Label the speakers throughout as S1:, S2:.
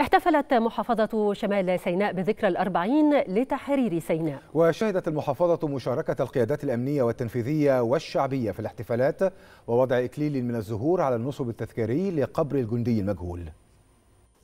S1: احتفلت محافظة شمال سيناء بذكرى الأربعين لتحرير سيناء
S2: وشهدت المحافظة مشاركة القيادات الأمنية والتنفيذية والشعبية في الاحتفالات
S3: ووضع إكليل من الزهور على النصب التذكاري لقبر الجندي المجهول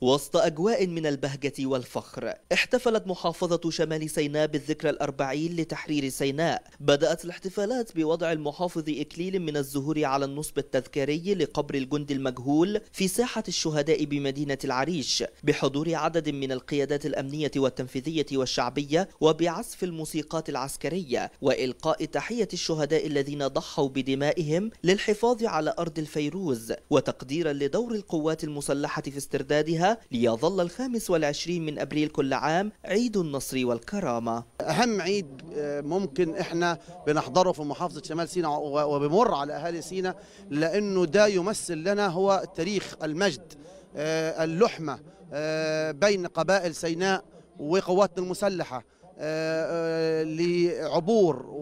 S3: وسط أجواء من البهجة والفخر احتفلت محافظة شمال سيناء بالذكرى الأربعين لتحرير سيناء بدأت الاحتفالات بوضع المحافظ إكليل من الزهور على النصب التذكاري لقبر الجند المجهول في ساحة الشهداء بمدينة العريش بحضور عدد من القيادات الأمنية والتنفيذية والشعبية وبعزف الموسيقات العسكرية وإلقاء تحية الشهداء الذين ضحوا بدمائهم للحفاظ على أرض الفيروز وتقديرا لدور القوات المسلحة في استردادها ليظل الخامس والعشرين من أبريل كل عام عيد النصر والكرامة أهم عيد آه، ممكن إحنا بنحضره في محافظة شمال سيناء وبمر على أهالي
S2: سيناء لأنه ده يمثل لنا هو تاريخ المجد آه، اللحمة آه، بين قبائل سيناء وقواتنا المسلحة لعبور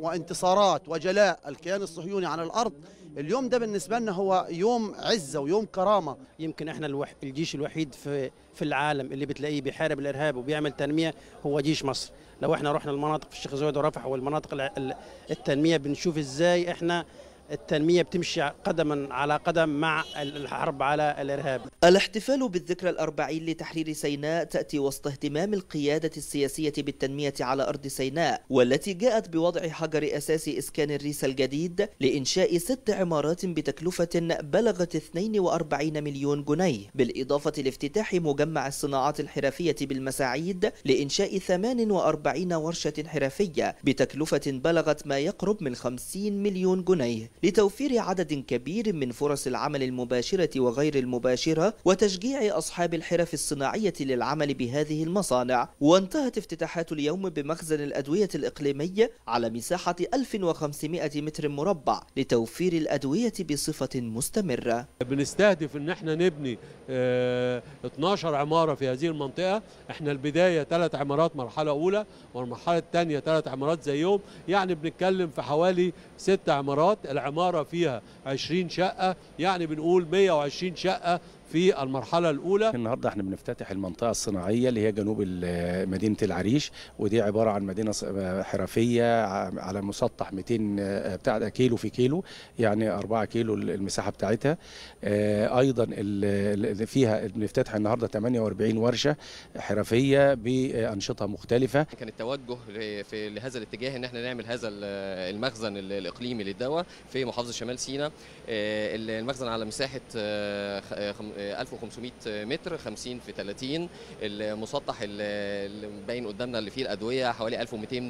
S2: وانتصارات وجلاء الكيان الصهيوني على الارض اليوم ده بالنسبه لنا هو يوم عزه ويوم كرامه يمكن احنا الوح... الجيش الوحيد في في العالم اللي بتلاقيه بيحارب الارهاب وبيعمل تنميه هو جيش مصر لو احنا رحنا المناطق في الشيخ زويد ورفح والمناطق التنميه بنشوف ازاي احنا التنمية بتمشي قدما على قدم مع الحرب على الإرهاب
S3: الاحتفال بالذكرى الأربعين لتحرير سيناء تأتي وسط اهتمام القيادة السياسية بالتنمية على أرض سيناء والتي جاءت بوضع حجر أساس إسكان الريس الجديد لإنشاء ست عمارات بتكلفة بلغت 42 مليون جنيه بالإضافة لافتتاح مجمع الصناعات الحرفية بالمساعيد لإنشاء 48 ورشة حرفية بتكلفة بلغت ما يقرب من 50 مليون جنيه لتوفير عدد كبير من فرص العمل المباشرة وغير المباشرة وتشجيع أصحاب الحرف الصناعية للعمل بهذه المصانع وانتهت افتتاحات اليوم بمخزن الأدوية الإقليمي على مساحة 1500 متر مربع لتوفير الأدوية بصفة مستمرة
S2: بنستهدف أن احنا نبني 12 آه، عمارة في هذه المنطقة احنا البداية ثلاث عمارات مرحلة أولى والمرحلة الثانية ثلاث عمارات زيهم يعني بنتكلم في حوالي ست عمارات عمارة فيها 20 شقة يعني بنقول 120 شقة في المرحله الاولى النهارده احنا بنفتتح المنطقه الصناعيه اللي هي جنوب مدينه العريش ودي عباره عن مدينه حرفيه على مسطح 200 آه، بتاع كيلو في كيلو يعني 4 كيلو المساحه بتاعتها آه، ايضا فيها بنفتتح النهارده 48 ورشه حرفيه بانشطه مختلفه كان
S1: التوجه في لهذا الاتجاه ان احنا نعمل هذا المخزن الاقليمي للدواء في محافظه شمال سيناء آه، المخزن على مساحه 1500 متر 50 في 30 المسطح اللي باين قدامنا اللي فيه الادويه حوالي 1200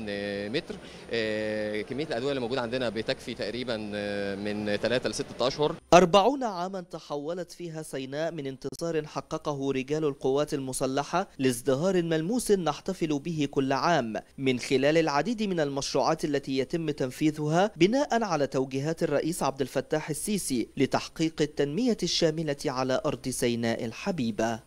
S1: متر آه، كميه الادويه اللي موجوده عندنا بتكفي تقريبا آه، من 3 ل 6 اشهر
S3: 40 عاما تحولت فيها سيناء من انتصار حققه رجال القوات المسلحه لازدهار ملموس نحتفل به كل عام من خلال العديد من المشروعات التي يتم تنفيذها بناء على توجيهات الرئيس عبد الفتاح السيسي لتحقيق التنميه الشامله على ارض أرض سيناء الحبيبة